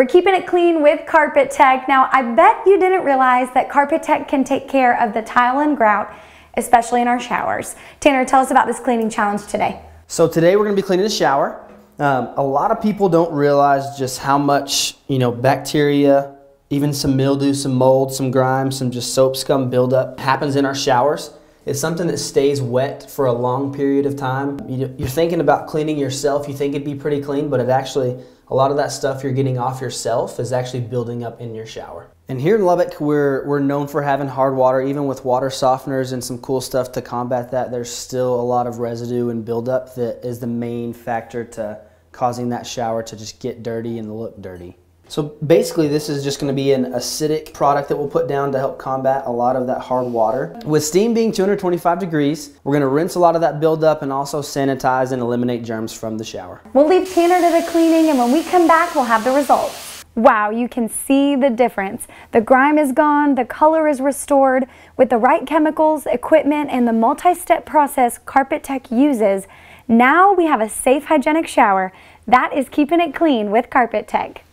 We're keeping it clean with Carpet Tech. Now, I bet you didn't realize that Carpet Tech can take care of the tile and grout, especially in our showers. Tanner, tell us about this cleaning challenge today. So today we're gonna be cleaning the shower. Um, a lot of people don't realize just how much, you know, bacteria, even some mildew, some mold, some grime, some just soap scum buildup happens in our showers. It's something that stays wet for a long period of time. You're thinking about cleaning yourself, you think it'd be pretty clean, but it actually, a lot of that stuff you're getting off yourself is actually building up in your shower. And here in Lubbock, we're, we're known for having hard water, even with water softeners and some cool stuff to combat that. There's still a lot of residue and buildup that is the main factor to causing that shower to just get dirty and look dirty. So basically this is just gonna be an acidic product that we'll put down to help combat a lot of that hard water. With steam being 225 degrees, we're gonna rinse a lot of that buildup and also sanitize and eliminate germs from the shower. We'll leave Tanner to the cleaning and when we come back, we'll have the results. Wow, you can see the difference. The grime is gone, the color is restored. With the right chemicals, equipment, and the multi-step process Carpet Tech uses, now we have a safe hygienic shower that is keeping it clean with Carpet Tech.